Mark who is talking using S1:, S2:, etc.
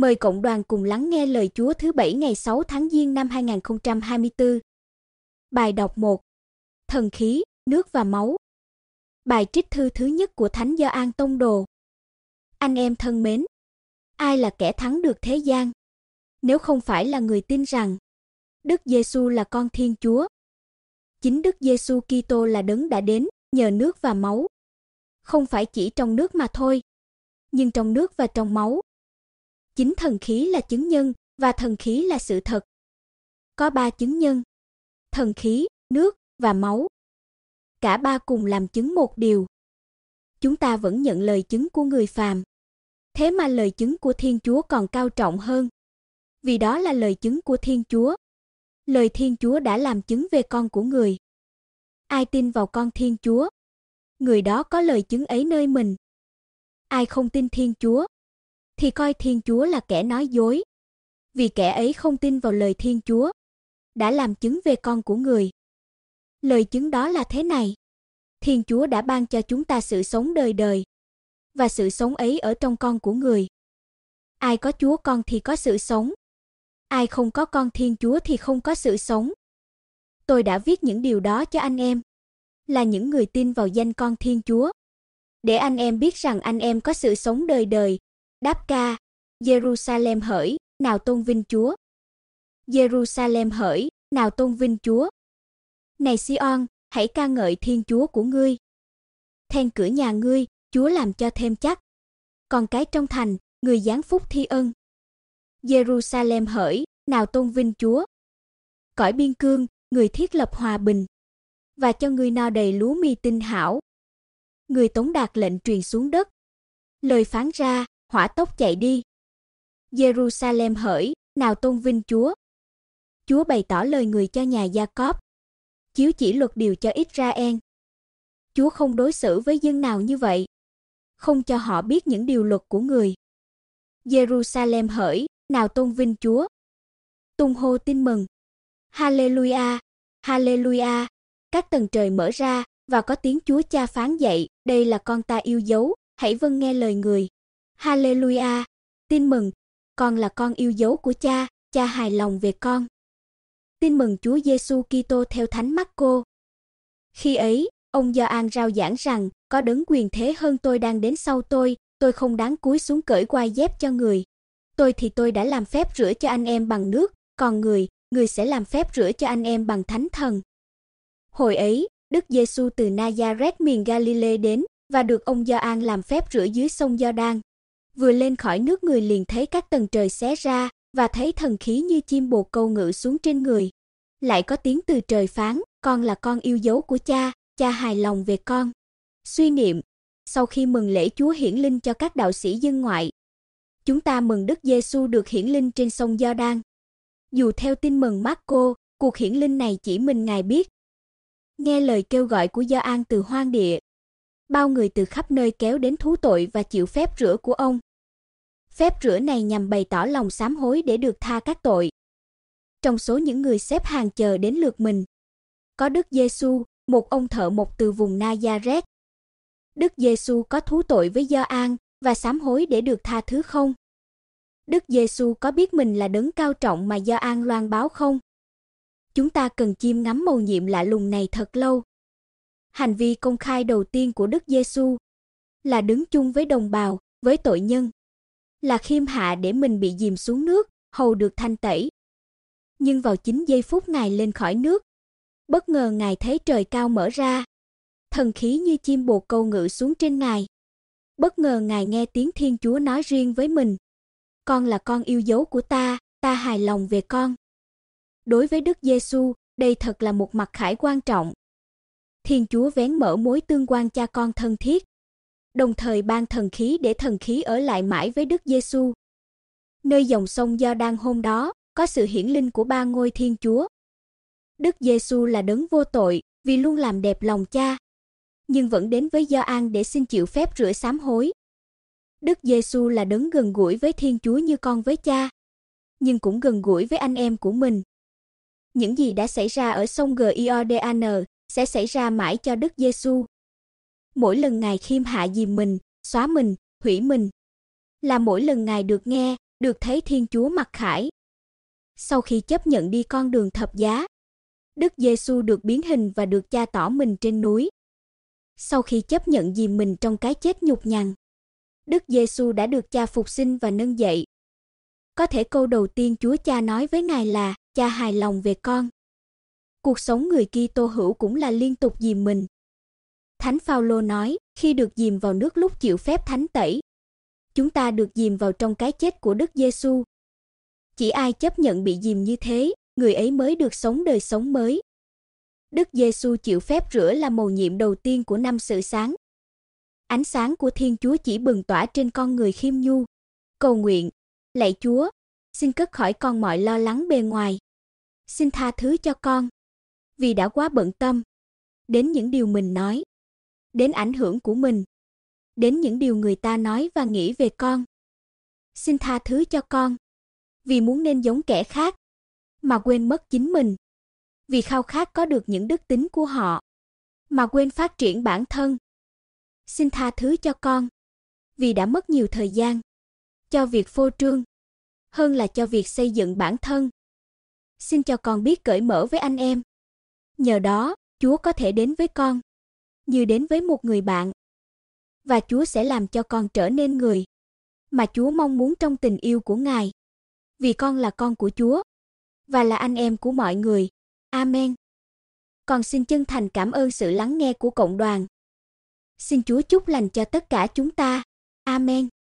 S1: Mời cộng đoàn cùng lắng nghe lời Chúa thứ bảy ngày 6 tháng Giêng năm 2024. Bài đọc 1. Thần khí, nước và máu. Bài trích thư thứ nhất của Thánh Gioan Tông đồ. Anh em thân mến, ai là kẻ thắng được thế gian? Nếu không phải là người tin rằng Đức Giêsu là con Thiên Chúa. Chính Đức Giêsu Kitô là đấng đã đến nhờ nước và máu, không phải chỉ trong nước mà thôi, nhưng trong nước và trong máu Chính thần khí là chứng nhân và thần khí là sự thật. Có ba chứng nhân: thần khí, nước và máu. Cả ba cùng làm chứng một điều. Chúng ta vẫn nhận lời chứng của người phàm. Thế mà lời chứng của Thiên Chúa còn cao trọng hơn. Vì đó là lời chứng của Thiên Chúa. Lời Thiên Chúa đã làm chứng về con của người. Ai tin vào con Thiên Chúa, người đó có lời chứng ấy nơi mình. Ai không tin Thiên Chúa, thì coi Thiên Chúa là kẻ nói dối. Vì kẻ ấy không tin vào lời Thiên Chúa, đã làm chứng về con của người. Lời chứng đó là thế này: Thiên Chúa đã ban cho chúng ta sự sống đời đời, và sự sống ấy ở trong con của người. Ai có Chúa con thì có sự sống. Ai không có con Thiên Chúa thì không có sự sống. Tôi đã viết những điều đó cho anh em, là những người tin vào danh con Thiên Chúa, để anh em biết rằng anh em có sự sống đời đời Đáp ca, Jerusalem hỡi, nào tôn vinh Chúa. Jerusalem hỡi, nào tôn vinh Chúa. Này Sion, hãy ca ngợi Thiên Chúa của ngươi. Then cửa nhà ngươi, Chúa làm cho thêm chắc. Còn cái trong thành, người giáng phúc thi ân. Jerusalem hỡi, nào tôn vinh Chúa. Cõi biên cương, người thiết lập hòa bình và cho người no đầy lúa mì tinh hảo. Người tống đạt lệnh truyền xuống đất. Lời phán ra, hỏa tốc chạy đi. Jerusalem hỡi, nào tôn vinh Chúa. Chúa bày tỏ lời người cho nhà Gia-cóp, chiếu chỉ luật điều cho Israel. Chúa không đối xử với dân nào như vậy, không cho họ biết những điều luật của người. Jerusalem hỡi, nào tôn vinh Chúa. Tung hô tin mừng. Hallelujah, hallelujah. Các tầng trời mở ra và có tiếng Chúa Cha phán dạy, đây là con ta yêu dấu, hãy vâng nghe lời người. Hallelujah, tin mừng, con là con yêu dấu của cha, cha hài lòng về con. Tin mừng Chúa Giêsu Kitô theo Thánh Marco. Khi ấy, ông Gioan rao giảng rằng, có đấng quyền thế hơn tôi đang đến sau tôi, tôi không đáng cúi xuống cởi quai dép cho người. Tôi thì tôi đã làm phép rửa cho anh em bằng nước, còn người, người sẽ làm phép rửa cho anh em bằng Thánh Thần. Hồi ấy, Đức Giêsu từ Nazareth miền Galilee đến và được ông Gioan làm phép rửa dưới sông gio Giođan vừa lên khỏi nước người liền thấy các tầng trời xé ra và thấy thần khí như chim bồ câu ngự xuống trên người. Lại có tiếng từ trời phán, con là con yêu dấu của cha, cha hài lòng về con. Suy niệm, sau khi mừng lễ Chúa hiển linh cho các đạo sĩ dân ngoại, chúng ta mừng Đức Giêsu được hiển linh trên sông Giođan. Dù theo tin mừng Marco, cuộc hiển linh này chỉ mình Ngài biết. Nghe lời kêu gọi của Gioan từ hoang địa, bao người từ khắp nơi kéo đến thú tội và chịu phép rửa của ông. Phép rửa này nhằm bày tỏ lòng sám hối để được tha các tội. Trong số những người xếp hàng chờ đến lượt mình, có Đức Giêsu, một ông thợ mộc từ vùng Nazareth. Đức Giêsu có thú tội với Gioan và sám hối để được tha thứ không? Đức Giêsu có biết mình là đấng cao trọng mà Gioan loan báo không? Chúng ta cần chiêm ngắm mầu nhiệm lạ lùng này thật lâu. Hành vi công khai đầu tiên của Đức Giêsu là đứng chung với đồng bào, với tội nhân là khiêm hạ để mình bị dìm xuống nước, hầu được thanh tẩy. Nhưng vào chính giây phút ngài lên khỏi nước, bất ngờ ngài thấy trời cao mở ra, thần khí như chim bồ câu ngự xuống trên ngài. Bất ngờ ngài nghe tiếng Thiên Chúa nói riêng với mình, "Con là con yêu dấu của ta, ta hài lòng về con." Đối với Đức Giêsu, đây thật là một mặt khải quan trọng. Thiên Chúa vén mở mối tương quan cha con thân thiết đồng thời ban thần khí để thần khí ở lại mãi với Đức Giêsu. Nơi dòng sông Do đang hôm đó, có sự hiển linh của ba ngôi Thiên Chúa. Đức Giêsu là đấng vô tội, vì luôn làm đẹp lòng Cha, nhưng vẫn đến với Gioan để xin chịu phép rửa sám hối. Đức Giêsu là đấng gần gũi với Thiên Chúa như con với cha, nhưng cũng gần gũi với anh em của mình. Những gì đã xảy ra ở sông Giordan sẽ xảy ra mãi cho Đức Giêsu mỗi lần ngài khiêm hạ dìm mình, xóa mình, hủy mình, là mỗi lần ngài được nghe, được thấy Thiên Chúa mặc khải. Sau khi chấp nhận đi con đường thập giá, Đức Giêsu được biến hình và được cha tỏ mình trên núi. Sau khi chấp nhận dìm mình trong cái chết nhục nhằn, Đức Giêsu đã được cha phục sinh và nâng dậy. Có thể câu đầu tiên Chúa Cha nói với ngài là: "Cha hài lòng về con." Cuộc sống người Kitô hữu cũng là liên tục dìm mình, Thánh Phaolô nói, khi được dìm vào nước lúc chịu phép thánh tẩy, chúng ta được dìm vào trong cái chết của Đức Giêsu. Chỉ ai chấp nhận bị dìm như thế, người ấy mới được sống đời sống mới. Đức Giêsu chịu phép rửa là mầu nhiệm đầu tiên của năm sự sáng. Ánh sáng của Thiên Chúa chỉ bừng tỏa trên con người khiêm nhu. Cầu nguyện, lạy Chúa, xin cất khỏi con mọi lo lắng bề ngoài. Xin tha thứ cho con, vì đã quá bận tâm đến những điều mình nói đến ảnh hưởng của mình, đến những điều người ta nói và nghĩ về con. Xin tha thứ cho con, vì muốn nên giống kẻ khác mà quên mất chính mình, vì khao khát có được những đức tính của họ mà quên phát triển bản thân. Xin tha thứ cho con, vì đã mất nhiều thời gian cho việc phô trương hơn là cho việc xây dựng bản thân. Xin cho con biết cởi mở với anh em. Nhờ đó, Chúa có thể đến với con như đến với một người bạn. Và Chúa sẽ làm cho con trở nên người mà Chúa mong muốn trong tình yêu của Ngài. Vì con là con của Chúa và là anh em của mọi người. Amen. Con xin chân thành cảm ơn sự lắng nghe của cộng đoàn. Xin Chúa chúc lành cho tất cả chúng ta. Amen.